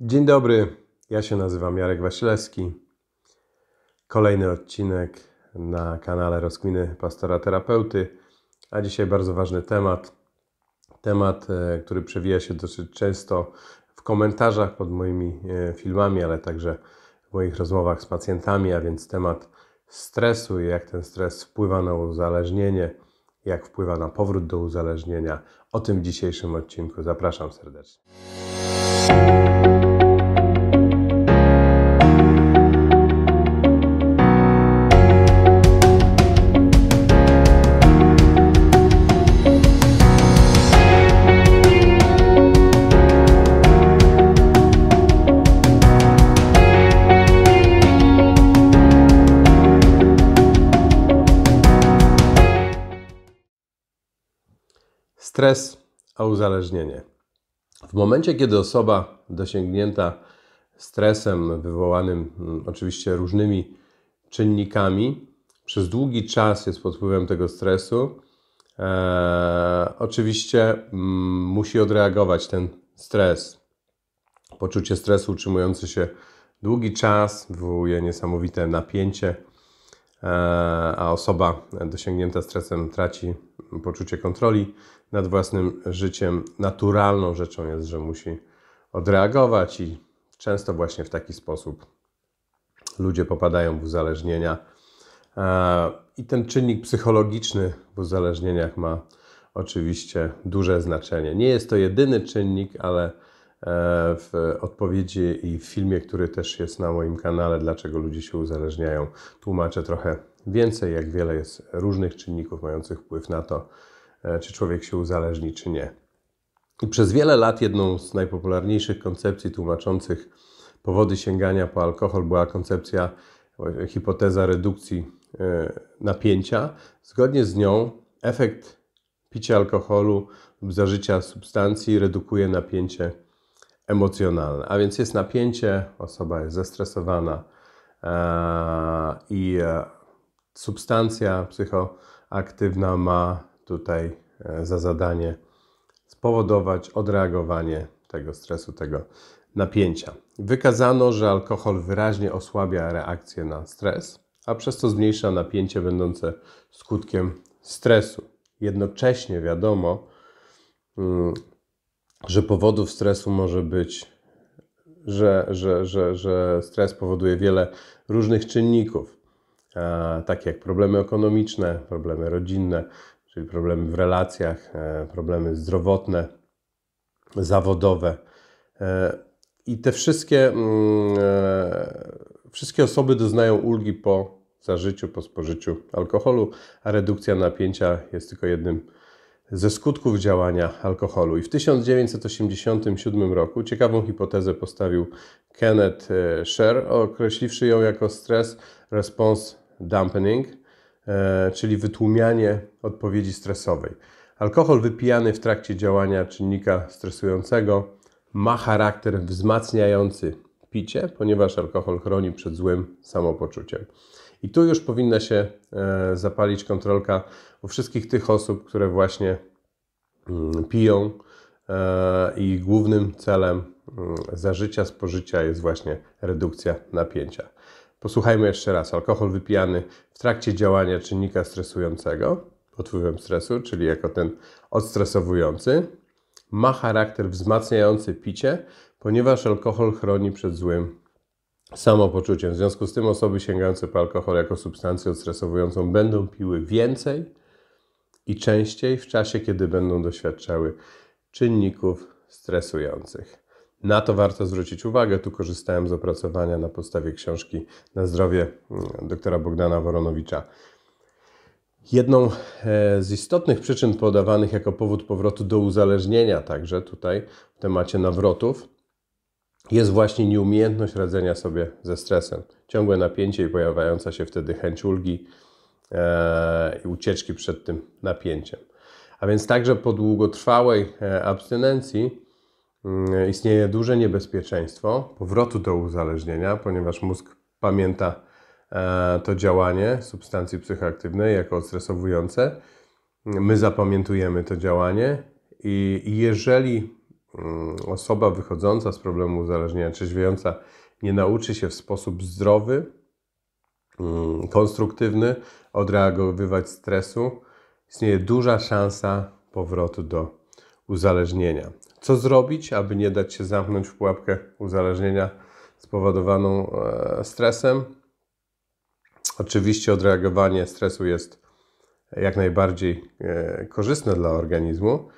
Dzień dobry, ja się nazywam Jarek Wasilewski. Kolejny odcinek na kanale Rozkminy Pastora Terapeuty, a dzisiaj bardzo ważny temat. Temat, e, który przewija się dosyć często w komentarzach pod moimi e, filmami, ale także w moich rozmowach z pacjentami, a więc temat stresu i jak ten stres wpływa na uzależnienie, jak wpływa na powrót do uzależnienia. O tym w dzisiejszym odcinku. Zapraszam serdecznie. stres a uzależnienie. W momencie, kiedy osoba dosięgnięta stresem wywołanym mm, oczywiście różnymi czynnikami, przez długi czas jest pod wpływem tego stresu, e, oczywiście m, mm, musi odreagować ten stres. Poczucie stresu utrzymujące się długi czas wywołuje niesamowite napięcie E, a osoba dosięgnięta stresem traci poczucie kontroli nad własnym życiem. Naturalną rzeczą jest, że musi odreagować i często właśnie w taki sposób ludzie popadają w uzależnienia. E, I ten czynnik psychologiczny w uzależnieniach ma oczywiście duże znaczenie. Nie jest to jedyny czynnik, ale E, w odpowiedzi i w filmie, który też jest na moim kanale, dlaczego ludzie się uzależniają, tłumaczę trochę więcej, jak wiele jest różnych czynników mających wpływ na to, e, czy człowiek się uzależni, czy nie. I przez wiele lat jedną z najpopularniejszych koncepcji tłumaczących powody sięgania po alkohol była koncepcja, e, hipoteza redukcji napięcia. Zgodnie z nią efekt picia alkoholu lub zażycia substancji redukuje napięcie emocjonalne. A więc jest napięcie, osoba jest zestresowana e, i e, substancja psychoaktywna ma tutaj e, za zadanie spowodować odreagowanie tego stresu, tego napięcia. Wykazano, że alkohol wyraźnie osłabia reakcję na stres, a przez to zmniejsza napięcie będące skutkiem stresu. Jednocześnie wiadomo, mm, że powodów stresu może być, że, że, że, że stres powoduje wiele różnych czynników, takie jak problemy ekonomiczne, problemy rodzinne, czyli problemy w relacjach, e, problemy zdrowotne, zawodowe. E, I te wszystkie, mm, e, wszystkie osoby doznają ulgi po zażyciu, po spożyciu alkoholu, a redukcja napięcia jest tylko jednym ze skutków działania alkoholu. I w 1987 roku ciekawą hipotezę postawił Kenneth e, Sher, określiwszy ją jako stress response dampening, e, czyli wytłumianie odpowiedzi stresowej. Alkohol wypijany w trakcie działania czynnika stresującego ma charakter wzmacniający picie, ponieważ alkohol chroni przed złym samopoczuciem. I tu już powinna się e, zapalić kontrolka u wszystkich tych osób, które właśnie mm, piją e, i głównym celem mm, zażycia, spożycia jest właśnie redukcja napięcia. Posłuchajmy jeszcze raz. Alkohol wypijany w trakcie działania czynnika stresującego pod wpływem stresu, czyli jako ten odstresowujący, ma charakter wzmacniający picie, ponieważ alkohol chroni przed złym samopoczuciem. W związku z tym osoby sięgające po alkohol jako substancję odstresowującą będą piły więcej i częściej w czasie, kiedy będą doświadczały czynników stresujących. Na to warto zwrócić uwagę. Tu korzystałem z opracowania na podstawie książki na zdrowie mm, doktora Bogdana Woronowicza. Jedną e, z istotnych przyczyn podawanych jako powód powrotu do uzależnienia, także tutaj w temacie nawrotów, jest właśnie nieumiejętność radzenia sobie ze stresem. Ciągłe napięcie i pojawiająca się wtedy chęć ulgi e, i ucieczki przed tym napięciem. A więc także po długotrwałej e, abstynencji e, istnieje duże niebezpieczeństwo powrotu do uzależnienia, ponieważ mózg pamięta e, to działanie substancji psychoaktywnej jako odstresowujące. My zapamiętujemy to działanie i jeżeli Mm, osoba wychodząca z problemu uzależnienia, trzeźwiejąca, nie nauczy się w sposób zdrowy, mm, konstruktywny odreagowywać stresu, istnieje duża szansa powrotu do uzależnienia. Co zrobić, aby nie dać się zamknąć w pułapkę uzależnienia spowodowaną e, stresem? Oczywiście odreagowanie stresu jest jak najbardziej e, korzystne dla organizmu,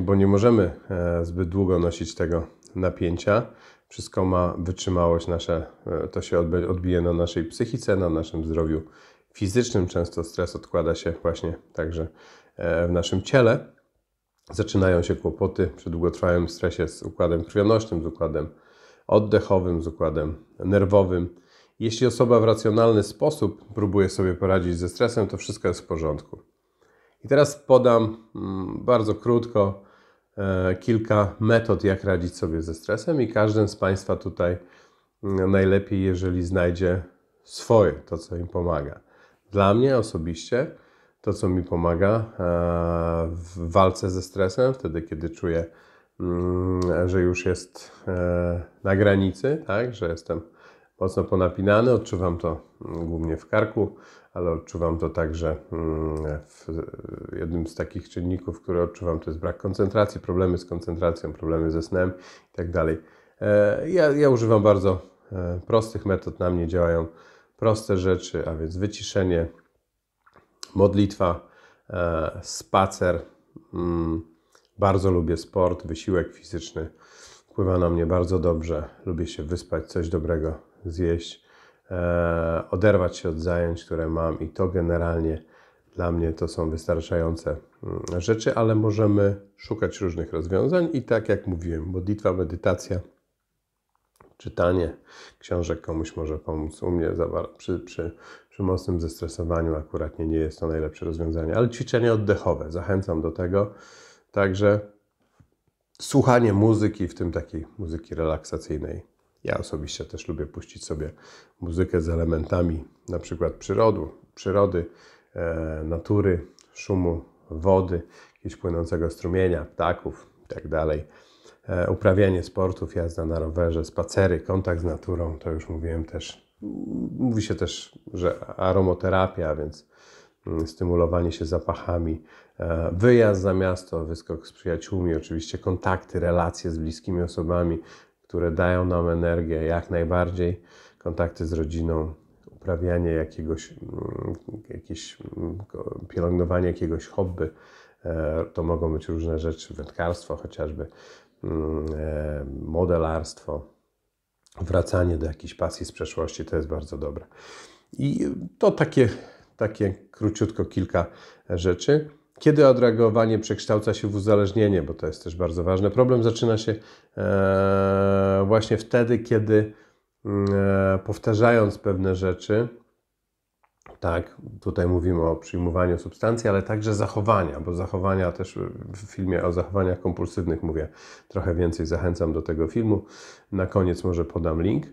bo nie możemy e, zbyt długo nosić tego napięcia. Wszystko ma wytrzymałość nasze, e, to się odbije na naszej psychice, na naszym zdrowiu fizycznym. Często stres odkłada się właśnie także e, w naszym ciele. Zaczynają się kłopoty przy długotrwałym stresie z układem krwionośnym, z układem oddechowym, z układem nerwowym. Jeśli osoba w racjonalny sposób próbuje sobie poradzić ze stresem, to wszystko jest w porządku. I teraz podam mm, bardzo krótko e, kilka metod, jak radzić sobie ze stresem, i każdy z Państwa tutaj mm, najlepiej, jeżeli znajdzie swoje, to co im pomaga. Dla mnie osobiście to, co mi pomaga e, w walce ze stresem, wtedy, kiedy czuję, mm, że już jest e, na granicy, tak, że jestem mocno ponapinany. Odczuwam to mm, głównie w karku, ale odczuwam to także mm, w y, jednym z takich czynników, które odczuwam, to jest brak koncentracji, problemy z koncentracją, problemy ze snem itd. Tak e, ja, ja używam bardzo e, prostych metod, na mnie działają proste rzeczy, a więc wyciszenie, modlitwa, e, spacer. Mm, bardzo lubię sport, wysiłek fizyczny. Pływa na mnie bardzo dobrze. Lubię się wyspać, coś dobrego zjeść, e, oderwać się od zajęć, które mam i to generalnie dla mnie to są wystarczające mm, rzeczy, ale możemy szukać różnych rozwiązań i tak jak mówiłem, modlitwa, medytacja, czytanie książek komuś może pomóc. U mnie przy, przy, przy mocnym zestresowaniu akurat nie, nie jest to najlepsze rozwiązanie, ale ćwiczenie oddechowe, zachęcam do tego. Także słuchanie muzyki, w tym takiej muzyki relaksacyjnej. Ja osobiście też lubię puścić sobie muzykę z elementami na przykład przyrodu, przyrody, e, natury, szumu, wody, jakiegoś płynącego strumienia, ptaków itd. Tak e, uprawianie sportów, jazda na rowerze, spacery, kontakt z naturą, to już mówiłem też. Mówi się też, że aromoterapia, więc mm, stymulowanie się zapachami, e, wyjazd za miasto, wyskok z przyjaciółmi, oczywiście kontakty, relacje z bliskimi osobami, które dają nam energię jak najbardziej, kontakty z rodziną, uprawianie jakiegoś, mm, jakieś, mm, pielęgnowanie jakiegoś hobby. E, to mogą być różne rzeczy, wędkarstwo chociażby, mm, e, modelarstwo, wracanie do jakiejś pasji z przeszłości, to jest bardzo dobre. I to takie, takie króciutko kilka rzeczy. Kiedy odreagowanie przekształca się w uzależnienie, bo to jest też bardzo ważne. Problem zaczyna się e, właśnie wtedy, kiedy mm, e, powtarzając pewne rzeczy, tak, tutaj mówimy o przyjmowaniu substancji, ale także zachowania, bo zachowania też w filmie o zachowaniach kompulsywnych mówię trochę więcej, zachęcam do tego filmu. Na koniec może podam link.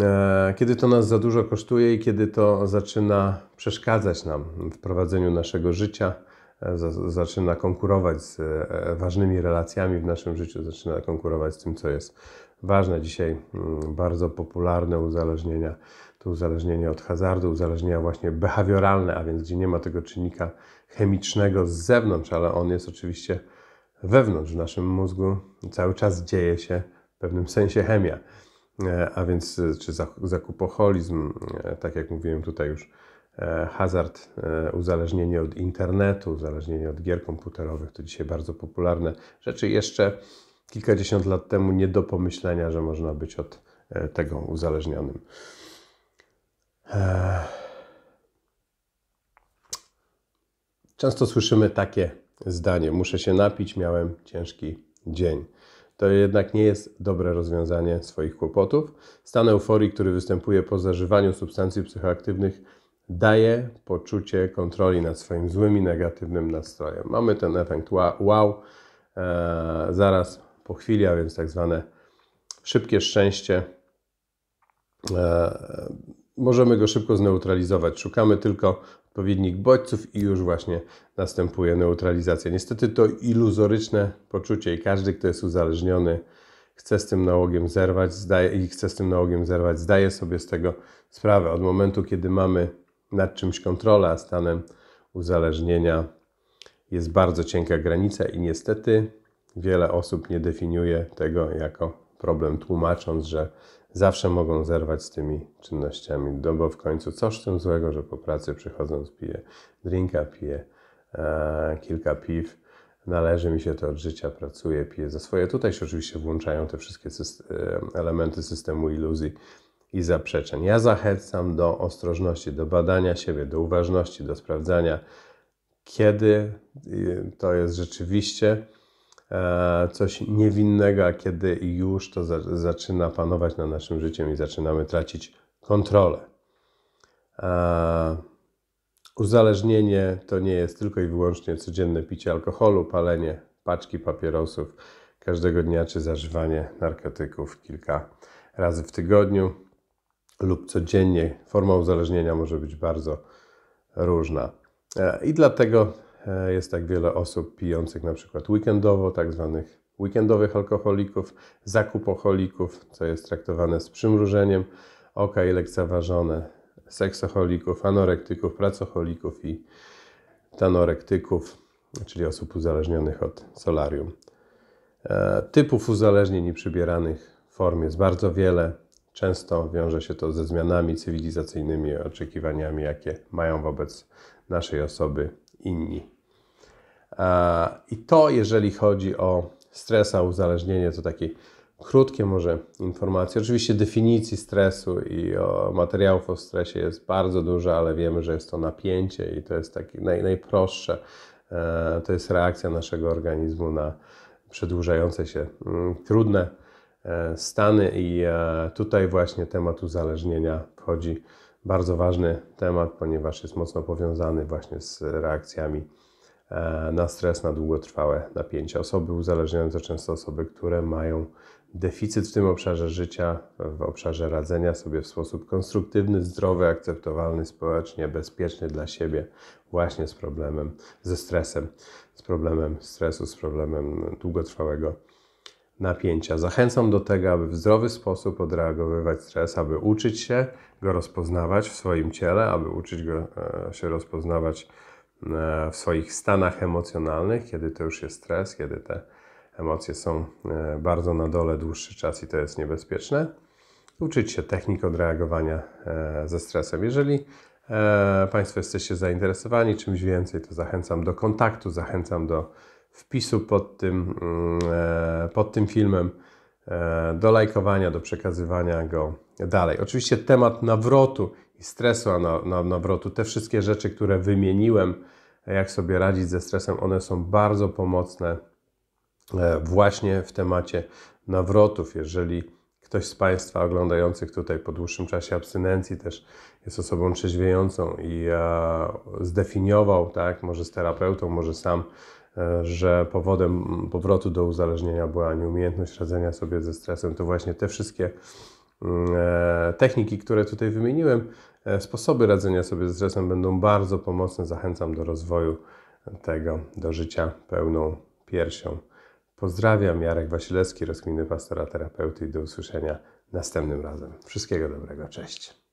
E, kiedy to nas za dużo kosztuje i kiedy to zaczyna przeszkadzać nam w prowadzeniu naszego życia, E, zaczyna konkurować z e, ważnymi relacjami w naszym życiu, zaczyna konkurować z tym, co jest ważne. Dzisiaj mm, bardzo popularne uzależnienia to uzależnienie od hazardu, uzależnienia właśnie behawioralne, a więc gdzie nie ma tego czynnika chemicznego z zewnątrz, ale on jest oczywiście wewnątrz w naszym mózgu. Cały czas dzieje się w pewnym sensie chemia. E, a więc czy zakupocholizm, tak jak mówiłem tutaj już E, hazard, e, uzależnienie od internetu, uzależnienie od gier komputerowych, to dzisiaj bardzo popularne rzeczy. Jeszcze kilkadziesiąt lat temu nie do pomyślenia, że można być od e, tego uzależnionym. Często słyszymy takie zdanie: Muszę się napić, miałem ciężki dzień. To jednak nie jest dobre rozwiązanie swoich kłopotów. Stan euforii, który występuje po zażywaniu substancji psychoaktywnych, daje poczucie kontroli nad swoim złym i negatywnym nastrojem. Mamy ten efekt wow, e, zaraz po chwili, a więc tak zwane szybkie szczęście. E, możemy go szybko zneutralizować. Szukamy tylko odpowiednich bodźców i już właśnie następuje neutralizacja. Niestety to iluzoryczne poczucie i każdy, kto jest uzależniony, chce z tym nałogiem zerwać zdaje, i chce z tym nałogiem zerwać, zdaje sobie z tego sprawę. Od momentu, kiedy mamy nad czymś kontrola, a stanem uzależnienia jest bardzo cienka granica i niestety wiele osób nie definiuje tego jako problem, tłumacząc, że zawsze mogą zerwać z tymi czynnościami, no bo w końcu coś w tym złego, że po pracy przychodząc piję drinka, piję e, kilka piw, należy mi się to od życia, pracuję, piję za swoje. Tutaj się oczywiście włączają te wszystkie system, elementy systemu iluzji, i zaprzeczeń. Ja zachęcam do ostrożności, do badania siebie, do uważności, do sprawdzania, kiedy y, to jest rzeczywiście e, coś niewinnego, a kiedy już to zaczyna panować nad naszym życiem i zaczynamy tracić kontrolę. E, uzależnienie to nie jest tylko i wyłącznie codzienne picie alkoholu, palenie paczki papierosów każdego dnia czy zażywanie narkotyków kilka razy w tygodniu lub codziennie. Forma uzależnienia może być bardzo różna. E, I dlatego e, jest tak wiele osób pijących na przykład weekendowo, tak zwanych weekendowych alkoholików, zakupocholików, co jest traktowane z przymrużeniem oka i lekceważone, seksocholików, anorektyków, pracocholików i tanorektyków, czyli osób uzależnionych od solarium. E, typów uzależnień i przybieranych form jest bardzo wiele. Często wiąże się to ze zmianami cywilizacyjnymi, oczekiwaniami, jakie mają wobec naszej osoby inni. I to, jeżeli chodzi o stresa, uzależnienie, to takie krótkie może informacje. Oczywiście definicji stresu i o materiałów o stresie jest bardzo dużo, ale wiemy, że jest to napięcie i to jest takie naj, najprostsze. E, to jest reakcja naszego organizmu na przedłużające się mm, trudne E, Stany i e, tutaj właśnie temat uzależnienia wchodzi bardzo ważny temat, ponieważ jest mocno powiązany właśnie z reakcjami e, na stres, na długotrwałe napięcia. Osoby uzależniające często osoby, które mają deficyt w tym obszarze życia, w obszarze radzenia sobie w sposób konstruktywny, zdrowy, akceptowalny społecznie, bezpieczny dla siebie, właśnie z problemem, ze stresem, z problemem stresu, z problemem długotrwałego napięcia. Zachęcam do tego, aby w zdrowy sposób odreagowywać stres, aby uczyć się go rozpoznawać w swoim ciele, aby uczyć go e, się rozpoznawać e, w swoich stanach emocjonalnych, kiedy to już jest stres, kiedy te emocje są e, bardzo na dole dłuższy czas i to jest niebezpieczne. Uczyć się technik odreagowania ze stresem. Jeżeli Państwo jesteście zainteresowani czymś więcej, to zachęcam do kontaktu, zachęcam do wpisu pod tym, mm, e, pod tym filmem, e, do lajkowania, do przekazywania go dalej. Oczywiście temat nawrotu i stresu na, nawrotu, te wszystkie rzeczy, które wymieniłem, jak sobie radzić ze stresem, one są bardzo pomocne e, właśnie w temacie nawrotów. Jeżeli ktoś z Państwa oglądających tutaj po dłuższym czasie abstynencji też jest osobą trzeźwiejącą i zdefiniował, tak, może z terapeutą, może sam że powodem powrotu do uzależnienia była nieumiejętność radzenia sobie ze stresem, to właśnie te wszystkie mm, e, techniki, które tutaj wymieniłem, e, sposoby radzenia sobie ze stresem będą bardzo pomocne. Zachęcam do rozwoju tego, do życia pełną piersią. Pozdrawiam, Jarek Wasilewski, rozkminy pastora terapeuty i do usłyszenia następnym razem. Wszystkiego dobrego, cześć.